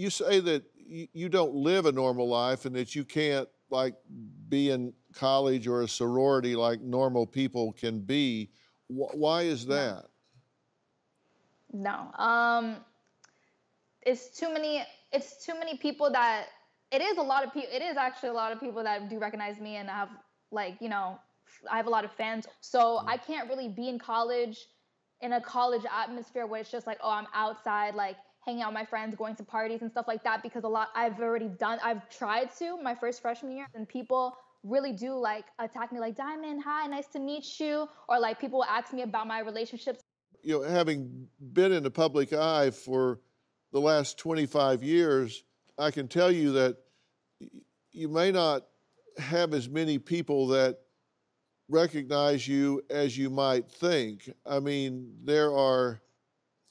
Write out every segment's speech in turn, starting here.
you say that you don't live a normal life and that you can't like be in college or a sorority like normal people can be. Why is that? No, um, it's too many. It's too many people that it is a lot of people. It is actually a lot of people that do recognize me and I have like you know I have a lot of fans, so I can't really be in college in a college atmosphere where it's just like oh I'm outside like hanging out with my friends, going to parties and stuff like that because a lot I've already done, I've tried to my first freshman year, and people really do like attack me like diamond hi nice to meet you or like people ask me about my relationships you know having been in the public eye for the last 25 years i can tell you that you may not have as many people that recognize you as you might think i mean there are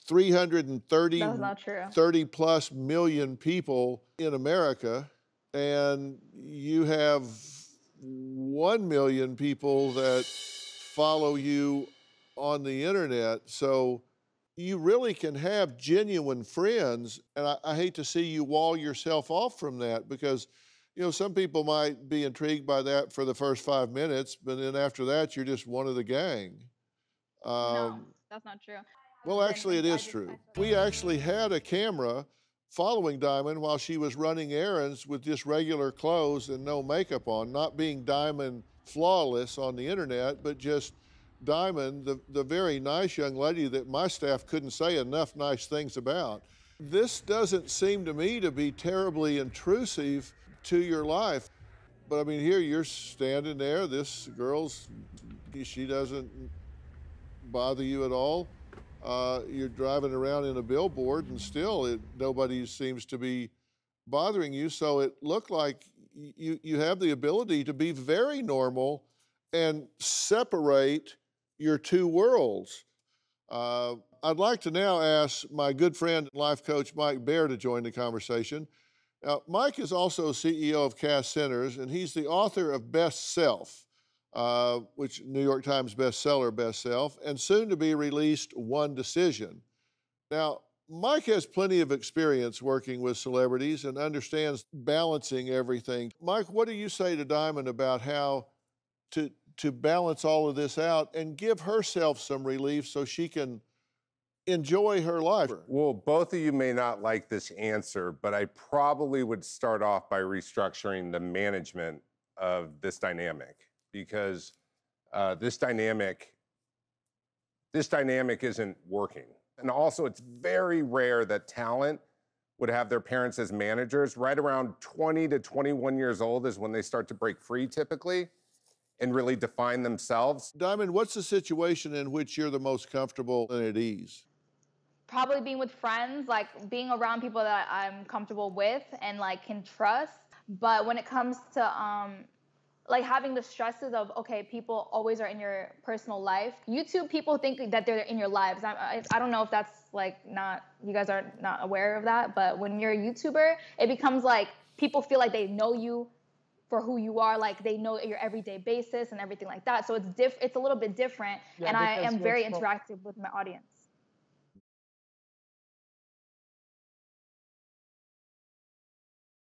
330 30 plus million people in America and you have 1 million people that follow you on the internet so you really can have genuine friends and I, I hate to see you wall yourself off from that because you know some people might be intrigued by that for the first five minutes but then after that you're just one of the gang um, no that's not true well, actually, it is true. We actually had a camera following Diamond while she was running errands with just regular clothes and no makeup on, not being Diamond flawless on the internet, but just Diamond, the, the very nice young lady that my staff couldn't say enough nice things about. This doesn't seem to me to be terribly intrusive to your life. But I mean, here you're standing there, this girl's, she doesn't bother you at all uh, you're driving around in a billboard and still it, nobody seems to be bothering you. So it looked like you, you have the ability to be very normal and separate your two worlds. Uh, I'd like to now ask my good friend life coach Mike Bear to join the conversation. Now, Mike is also CEO of Cast Centers, and he's the author of Best Self uh, which New York Times bestseller, Best Self, and soon to be released One Decision. Now, Mike has plenty of experience working with celebrities and understands balancing everything. Mike, what do you say to Diamond about how to to balance all of this out and give herself some relief so she can enjoy her life? Well, both of you may not like this answer, but I probably would start off by restructuring the management of this dynamic because uh, this dynamic this dynamic isn't working. And also, it's very rare that talent would have their parents as managers. Right around 20 to 21 years old is when they start to break free, typically, and really define themselves. Diamond, what's the situation in which you're the most comfortable and at ease? Probably being with friends, like being around people that I'm comfortable with and like can trust. But when it comes to um, like having the stresses of okay people always are in your personal life youtube people think that they're in your lives I, I, don't know if that's like not you guys are not aware of that but when you're a youtuber it becomes like people feel like they know you for who you are like they know your everyday basis and everything like that so it's diff it's a little bit different yeah, and i am very interactive with my audience